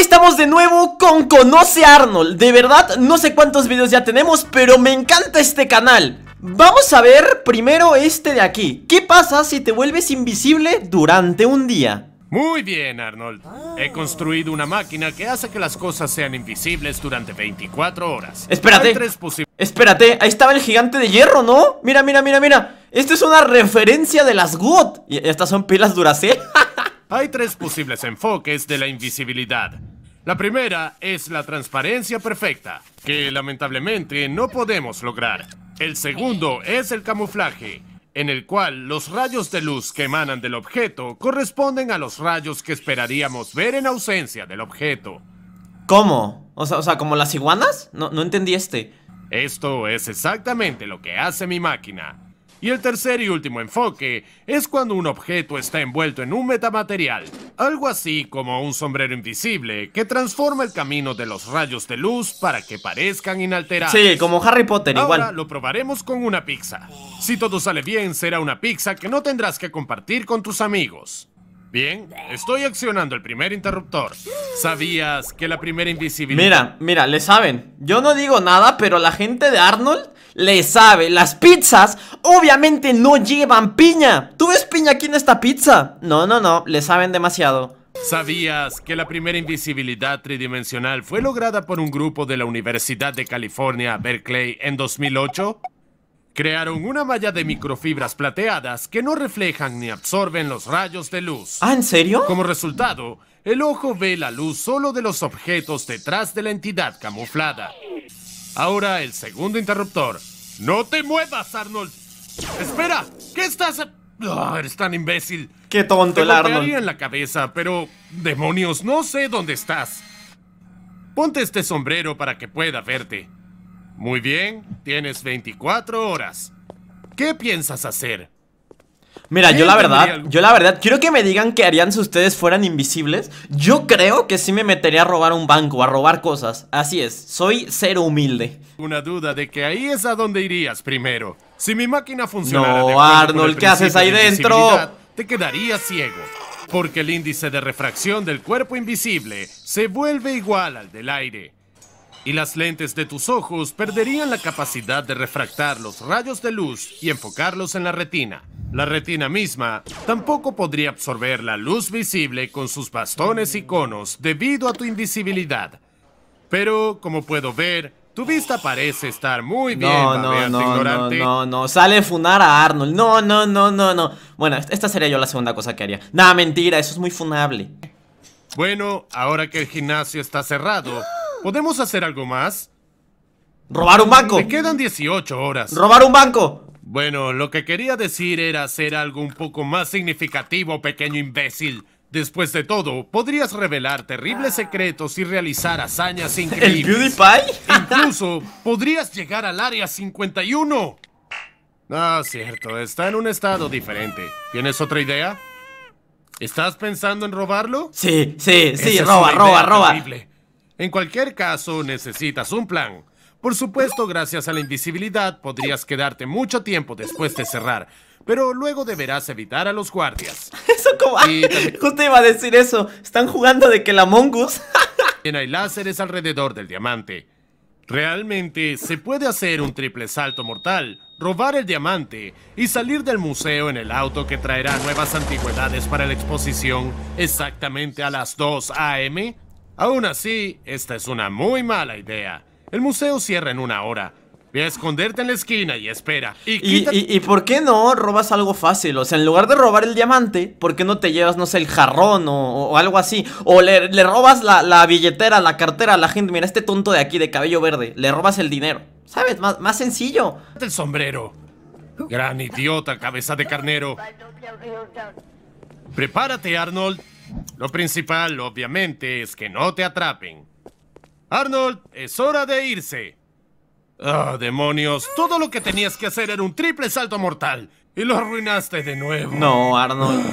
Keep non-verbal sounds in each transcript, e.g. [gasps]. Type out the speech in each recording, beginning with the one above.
estamos de nuevo con Conoce Arnold De verdad, no sé cuántos videos ya tenemos, pero me encanta este canal Vamos a ver primero este de aquí ¿Qué pasa si te vuelves invisible durante un día? Muy bien, Arnold. He construido una máquina que hace que las cosas sean invisibles durante 24 horas. Espérate. Espérate, ahí estaba el gigante de hierro, ¿no? Mira, mira, mira, mira. Esto es una referencia de las GOT. ¿Y estas son pilas Duracell? [laughs] Hay tres posibles enfoques de la invisibilidad. La primera es la transparencia perfecta, que lamentablemente no podemos lograr. El segundo es el camuflaje, en el cual los rayos de luz que emanan del objeto corresponden a los rayos que esperaríamos ver en ausencia del objeto. ¿Cómo? O sea, sea ¿como las iguanas? No, no entendí este. Esto es exactamente lo que hace mi máquina. Y el tercer y último enfoque es cuando un objeto está envuelto en un metamaterial, algo así como un sombrero invisible que transforma el camino de los rayos de luz para que parezcan inalterables. Sí, como Harry Potter igual. Ahora lo probaremos con una pizza. Si todo sale bien, será una pizza que no tendrás que compartir con tus amigos. Bien, estoy accionando el primer interruptor. ¿Sabías que la primera invisibilidad... Mira, mira, le saben. Yo no digo nada, pero la gente de Arnold le sabe. Las pizzas obviamente no llevan piña. ¿Tú ves piña aquí en esta pizza? No, no, no, le saben demasiado. ¿Sabías que la primera invisibilidad tridimensional fue lograda por un grupo de la Universidad de California, Berkeley, en 2008? Crearon una malla de microfibras plateadas que no reflejan ni absorben los rayos de luz. ¿Ah, en serio? Como resultado, el ojo ve la luz solo de los objetos detrás de la entidad camuflada. Ahora el segundo interruptor. ¡No te muevas, Arnold! ¡Espera! ¿Qué estás...? eres tan imbécil. Qué tonto el Arnold. Te en la cabeza, pero demonios, no sé dónde estás. Ponte este sombrero para que pueda verte. Muy bien, tienes 24 horas. ¿Qué piensas hacer? Mira, yo eh, la verdad, yo la verdad, quiero que me digan qué harían si ustedes fueran invisibles. Yo creo que sí me metería a robar un banco, a robar cosas. Así es, soy cero humilde. Una duda de que ahí es a donde irías primero. Si mi máquina funcionara. No, Arnold, ¿qué haces ahí dentro? Te quedaría ciego. Porque el índice de refracción del cuerpo invisible se vuelve igual al del aire y las lentes de tus ojos perderían la capacidad de refractar los rayos de luz y enfocarlos en la retina. La retina misma tampoco podría absorber la luz visible con sus bastones y conos debido a tu invisibilidad. Pero, como puedo ver, tu vista parece estar muy bien. No, no, no, no, no, no. Sale funar a Arnold. No, no, no, no, no. Bueno, esta sería yo la segunda cosa que haría. nada mentira, eso es muy funable. Bueno, ahora que el gimnasio está cerrado, ¿Podemos hacer algo más? ¿Robar un banco? Me quedan 18 horas. ¿Robar un banco? Bueno, lo que quería decir era hacer algo un poco más significativo, pequeño imbécil. Después de todo, podrías revelar terribles secretos y realizar hazañas increíbles. ¿El Pie? Incluso podrías llegar al área 51. Ah, cierto, está en un estado diferente. ¿Tienes otra idea? ¿Estás pensando en robarlo? Sí, sí, sí, roba, roba, roba. En cualquier caso, necesitas un plan. Por supuesto, gracias a la invisibilidad podrías quedarte mucho tiempo después de cerrar, pero luego deberás evitar a los guardias. [laughs] Eso como... [laughs] Justo iba a decir eso. Están jugando de que la mongus... [laughs] hay láseres alrededor del diamante. Realmente se puede hacer un triple salto mortal, robar el diamante y salir del museo en el auto que traerá nuevas antigüedades para la exposición exactamente a las 2 a.m. Aún así, esta es una muy mala idea. El museo cierra en una hora. Ve a esconderte en la esquina y espera. Y, por qué no robas algo fácil? O sea, en lugar de robar el diamante, ¿por qué no te llevas, no sé, el jarrón o, algo así? O le, robas la, billetera, la cartera a la gente. Mira, este tonto de aquí de cabello verde. Le robas el dinero. ¿Sabes? Más, más sencillo. El sombrero. Gran idiota, cabeza de carnero. Prepárate, Arnold. Lo principal, obviamente, es que no te atrapen. Arnold, es hora de irse. ¡Ah, demonios! Todo lo que tenías que hacer era un triple salto mortal. Y lo arruinaste de nuevo. No, Arnold.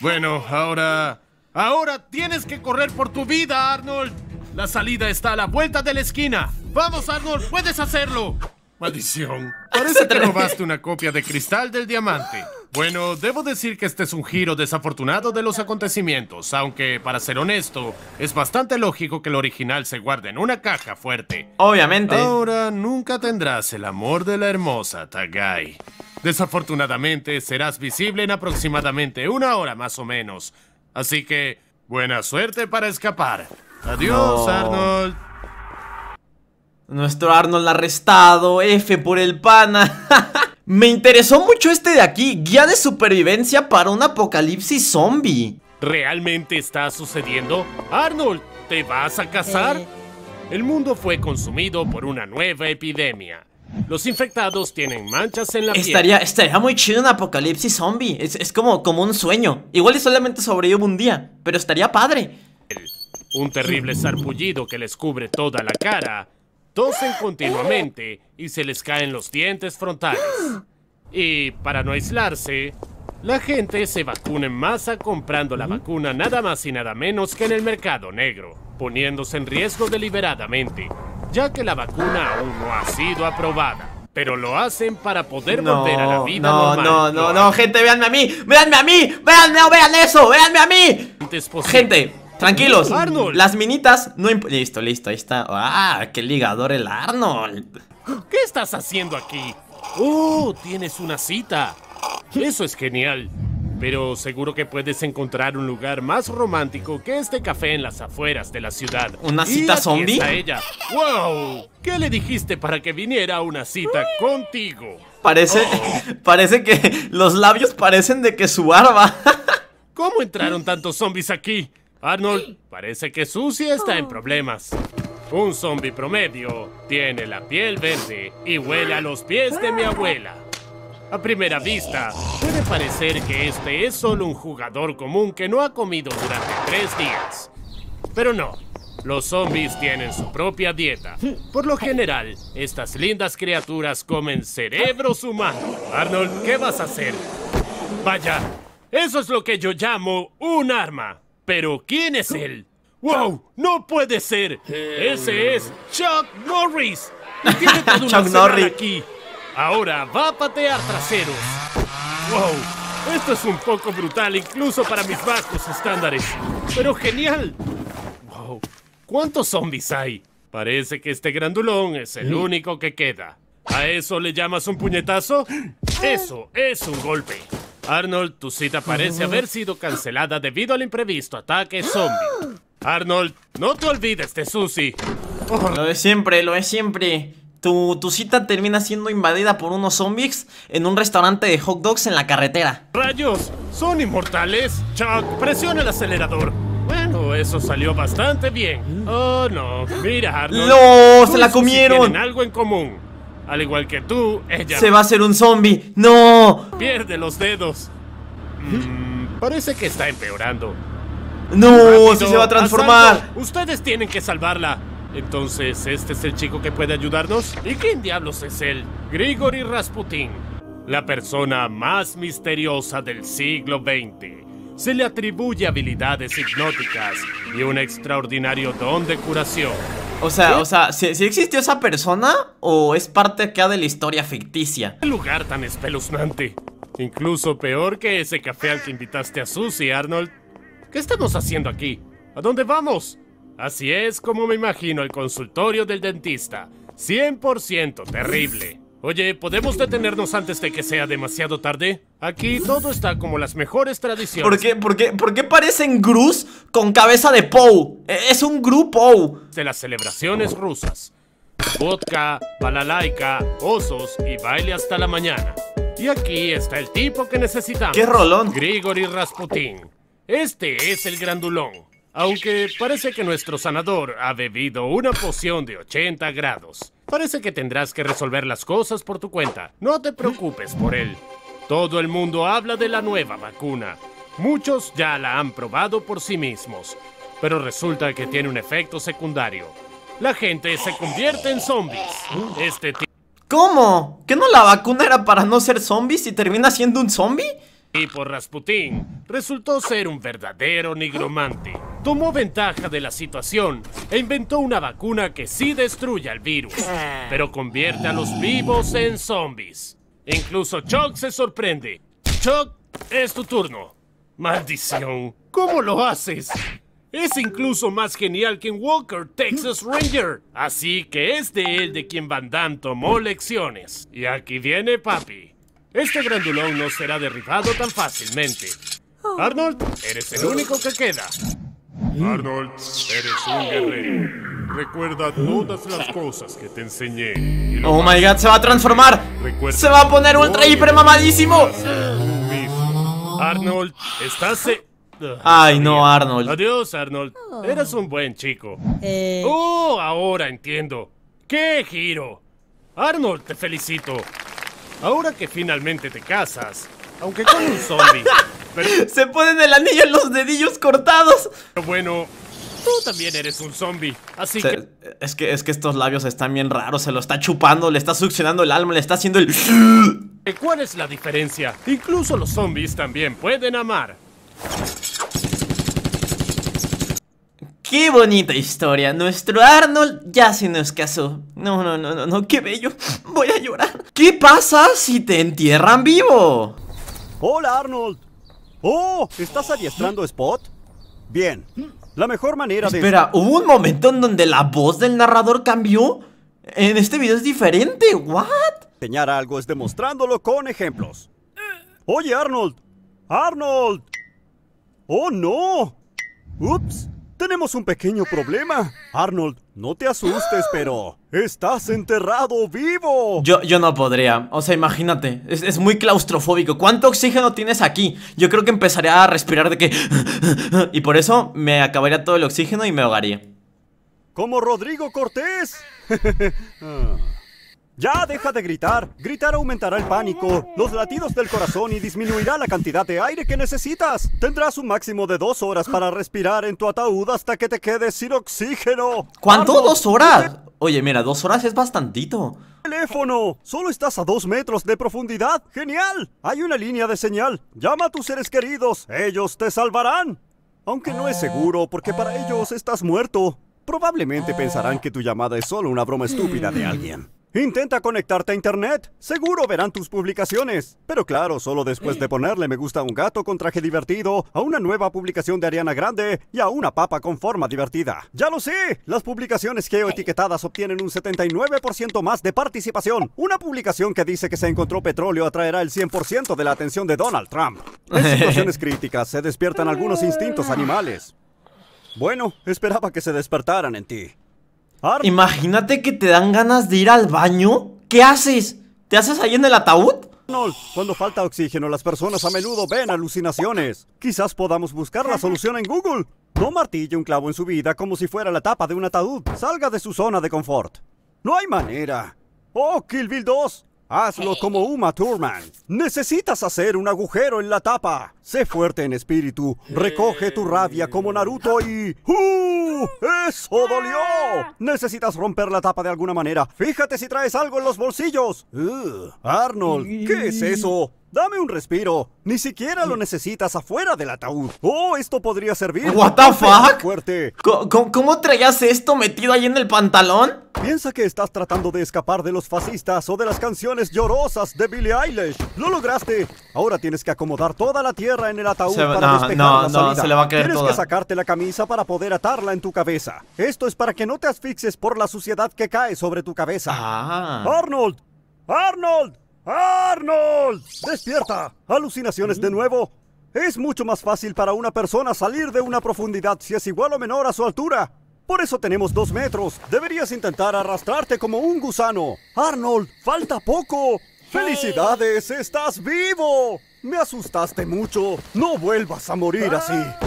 Bueno, ahora... Ahora tienes que correr por tu vida, Arnold. La salida está a la vuelta de la esquina. ¡Vamos, Arnold! ¡Puedes hacerlo! Maldición. Parece que robaste una copia de cristal del diamante. Bueno, debo decir que este es un giro desafortunado de los acontecimientos, aunque, para ser honesto, es bastante lógico que el original se guarde en una caja fuerte. Obviamente. Ahora nunca tendrás el amor de la hermosa Tagai. Desafortunadamente, serás visible en aproximadamente una hora más o menos. Así que, buena suerte para escapar. Adiós, Arnold. Nuestro Arnold arrestado, F por el pana. [laughs] Me interesó mucho este de aquí, guía de supervivencia para un apocalipsis zombie. ¿Realmente está sucediendo? Arnold, ¿te vas a casar? Eh. El mundo fue consumido por una nueva epidemia. Los infectados tienen manchas en la estaría, piel. Estaría muy chido un apocalipsis zombie. Es, como, como un sueño. Igual y solamente sobrevivir un día, pero estaría padre. Un terrible sarpullido que les cubre toda la cara tosen [gasps] continuamente y se les caen los dientes frontales. [gasps] Y para no aislarse, la gente se vacuna en masa comprando la vacuna nada más y nada menos que en el mercado negro, poniéndose en riesgo deliberadamente, ya que la vacuna aún no ha sido aprobada. Pero lo hacen para poder volver a la vida no, normal. No, no, no, no, gente, véanme a mí, véanme a mí, véanme, vean eso, véanme a mí. Gente, Tranquilos. Arnold. Las minitas no Listo, listo, ahí está. ¡Ah! ¡Qué ligador el Arnold! ¿Qué estás haciendo aquí? ¡Oh! Tienes una cita. Eso es genial. Pero seguro que puedes encontrar un lugar más romántico que este café en las afueras de la ciudad. ¿Una cita zombie? A ella. ¡Wow! ¿Qué le dijiste para que viniera una cita contigo? Parece, oh. [laughs] parece que los labios parecen de que su barba. [laughs] ¿Cómo entraron tantos zombies aquí? Arnold, parece que Susie está en oh. problemas. Un zombie promedio tiene la piel verde y huele a los pies de mi abuela. A primera vista, puede parecer que este es solo un jugador común que no ha comido durante tres días. Pero no, los zombies tienen su propia dieta. Por lo general, estas lindas criaturas comen cerebros humanos. Arnold, ¿qué vas a hacer? Vaya, eso es lo que yo llamo un arma. Pero ¿quién es él? ¡Wow! ¡No puede ser! ¡Ese es Chuck Norris! [laughs] Chuck Norris aquí. Ahora va a patear traseros. ¡Wow! Esto es un poco brutal incluso para mis bajos estándares. ¡Pero genial! ¡Wow! ¿Cuántos zombies hay? Parece que este grandulón es el único que queda. ¿A eso le llamas un puñetazo? [gasps] Eso es un golpe. Arnold, tu cita parece haber sido cancelada debido al imprevisto ataque zombie. Arnold, no te olvides de Susie. Lo es siempre, lo es siempre. Tu, tu, cita termina siendo invadida por unos zombies en un restaurante de hot dogs en la carretera. ¡Rayos! ¡Son inmortales! Chuck, presiona el acelerador. Bueno, eso salió bastante bien. Oh, no. Mira, Arnold. No, ¡Se la comieron! Tienen algo en común. Al igual que tú, ella... ¡Se va a hacer un zombie! ¡No! Pierde los dedos. Mm, parece que está empeorando. ¡No! se va a transformar! Ustedes tienen que salvarla. Entonces, ¿este es el chico que puede ayudarnos? ¿Y quién diablos es él? Grigory Rasputin. La persona más misteriosa del siglo XX. Se le atribuye habilidades hipnóticas y un extraordinario don de curación. O sea, o sea, ¿si, ¿sí existió esa persona o es parte acá de la historia ficticia? ¿Qué lugar tan espeluznante? Incluso peor que ese café al que invitaste a Susie, Arnold. ¿Qué estamos haciendo aquí? ¿A dónde vamos? Así es como me imagino el consultorio del dentista. 100% terrible. Oye, ¿podemos detenernos antes de que sea demasiado tarde? Aquí todo está como las mejores tradiciones. ¿Por qué, por qué, por qué parecen grus con cabeza de Pou? E, es un Gru Pou. De las celebraciones rusas. Vodka, balalaika, osos y baile hasta la mañana. Y aquí está el tipo que necesitamos. ¡Qué rolón! Grigori Rasputin. Este es el grandulón. Aunque parece que nuestro sanador ha bebido una poción de 80 grados. Parece que tendrás que resolver las cosas por tu cuenta. No te preocupes por él. Todo el mundo habla de la nueva vacuna. Muchos ya la han probado por sí mismos, pero resulta que tiene un efecto secundario. La gente se convierte en zombies. Este ¿Cómo? ¿Que no la vacuna era para no ser zombies y termina siendo un zombie? Y por Rasputín resultó ser un verdadero nigromante tomó ventaja de la situación e inventó una vacuna que sí destruye al virus, ah. pero convierte a los vivos en zombies. Incluso Chuck se sorprende. Chuck, es tu turno. Maldición, ¿cómo lo haces? Es incluso más genial que en Walker, Texas Ranger. Así que es de él de quien Van Damme tomó lecciones. Y aquí viene papi. Este grandulón no será derribado tan fácilmente. Oh. Arnold, eres el único que queda. Mm. Arnold, eres un guerrero. Recuerda todas las cosas que te enseñé. oh my god, se va a transformar. se va a poner ultra hiper mamadísimo. Arnold, estás. Ay, no, Arnold. Adiós, Arnold. Eras un buen chico. Eh. Oh, ahora entiendo. ¡Qué giro! Arnold, te felicito. Ahora que finalmente te casas, aunque con un zombie. [laughs] [laughs] Se ponen el anillo en los dedillos cortados. Pero bueno, tú también eres un zombie, así que... Es que... Es que estos labios están bien raros, se lo está chupando, le está succionando el alma, le está haciendo el... ¿Cuál es la diferencia? Incluso los zombies también pueden amar. Qué bonita historia. Nuestro Arnold ya se nos casó. No, no, no, no, no, qué bello. Voy a llorar. ¿Qué pasa si te entierran vivo? Hola, Arnold. ¡Oh! ¿Estás adiestrando Spot? Bien. La mejor manera de... Espera, ¿hubo un momento en donde la voz del narrador cambió? En este video es diferente, ¿what? Enseñar algo es demostrándolo con ejemplos. Oye, Arnold. ¡Arnold! ¡Oh, no! ¡Ups! Tenemos un pequeño problema. Arnold, no te asustes, pero... ¡Estás enterrado vivo! Yo, yo no podría. O sea, imagínate. Es, muy claustrofóbico. ¿Cuánto oxígeno tienes aquí? Yo creo que empezaré a respirar de que... [laughs] y por eso me acabaría todo el oxígeno y me ahogaría. Como Rodrigo Cortés. [laughs] Ah. Ya deja de gritar. Gritar aumentará el pánico, los latidos del corazón y disminuirá la cantidad de aire que necesitas. Tendrás un máximo de dos horas para respirar en tu ataúd hasta que te quedes sin oxígeno. ¿Cuánto? ¿Dos horas? Oye, mira, dos horas es bastantito. ¡Teléfono! Solo estás a dos metros de profundidad. ¡Genial! Hay una línea de señal. Llama a tus seres queridos. Ellos te salvarán. Aunque no es seguro, porque para ellos estás muerto. Probablemente pensarán que tu llamada es solo una broma estúpida de alguien. Intenta conectarte a internet. Seguro verán tus publicaciones. Pero claro, solo después de eh. ponerle me gusta a un gato con traje divertido, a una nueva publicación de Ariana Grande y a una papa con forma divertida. ¡Ya lo sé! Las publicaciones geoetiquetadas obtienen un 79% más de participación. Una publicación que dice que se encontró petróleo atraerá el 100% de la atención de Donald Trump. En [laughs] situaciones críticas se despiertan algunos instintos ah. animales. Bueno, esperaba que se despertaran en ti. Imagínate que te dan ganas de ir al baño. ¿Qué haces? ¿Te haces ahí en el ataúd? no cuando falta oxígeno, las personas a menudo ven alucinaciones. Quizás podamos buscar la solución en Google. No martille un clavo en su vida como si fuera la tapa de un ataúd. Salga de su zona de confort. No hay manera. Oh, Kill Bill 2, Hazlo como Uma Thurman. Necesitas hacer un agujero en la tapa. Sé fuerte en espíritu. Recoge tu rabia como Naruto y... ¡Uh! ¡Eso dolió! Ah. Necesitas romper la tapa de alguna manera. Fíjate si traes algo en los bolsillos. Arnold, ¿qué es eso? Dame un respiro. Ni siquiera lo necesitas afuera del ataúd. Oh, esto podría servir. What the fuck? Fuerte. ¿Cómo, traías esto metido ahí en el pantalón? Piensa que estás tratando de escapar de los fascistas o de las canciones llorosas de Billie Eilish. Lo lograste. Ahora tienes que acomodar toda la tierra en el ataúd para no, no, la No, se le va a Tienes que sacarte la camisa para poder atarla en tu cabeza. Esto es para que no te asfixies por la suciedad que cae sobre tu cabeza. Ah. Arnold. Arnold. ¡Arnold! ¡Despierta! ¿Alucinaciones de ¿Mm? nuevo? Es mucho más fácil para una persona salir de una profundidad si es igual o menor a su altura. Por eso tenemos dos metros. Deberías intentar arrastrarte como un gusano. Arnold, falta poco. ¡Felicidades! ¡Estás vivo! Me asustaste mucho. No vuelvas a morir así. Ah.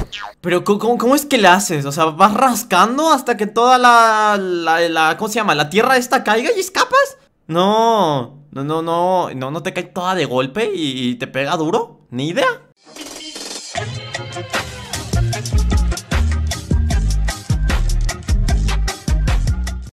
Pero ¿cómo, es que le haces? O sea, ¿vas rascando hasta que toda la, la, la... ¿Cómo se llama? ¿La tierra esta caiga y escapas? No. No, no, no, no, no te cae toda de golpe y, y te pega duro. Ni idea.